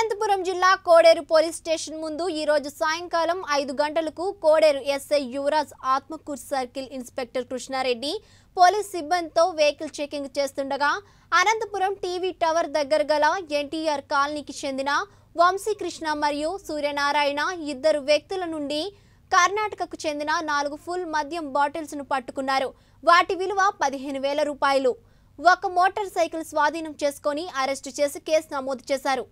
అనంతపురం జిల్లా Koderu police station ముందు ఈ రోజు సాయంకాలం ఐదు గంటలకు Koderu SI Yuvaraj Atmakur circle inspector Krishnareddy police సిబ్బందితో వెహికల్ చెకింగ్ చేస్తుండగా అనంతపురం టీవీ టవర్ దగ్గర గల ఎన్టీఆర్ కాలనీకి చెందిన వంశీకృష్ణ మరియు సూర్యనారాయణ ఇద్దరు వ్యక్తుల నుండి కర్ణాటకకు చెందిన నాలుగు ఫుల్ మద్యం బాటిల్స్ను పట్టుకున్నారు వాటి విలువ పదిహేను వేల రూపాయలు ఒక మోటార్ సైకిల్ స్వాధీనం చేసుకొని అరెస్టు చేసి కేసు నమోదు చేశారు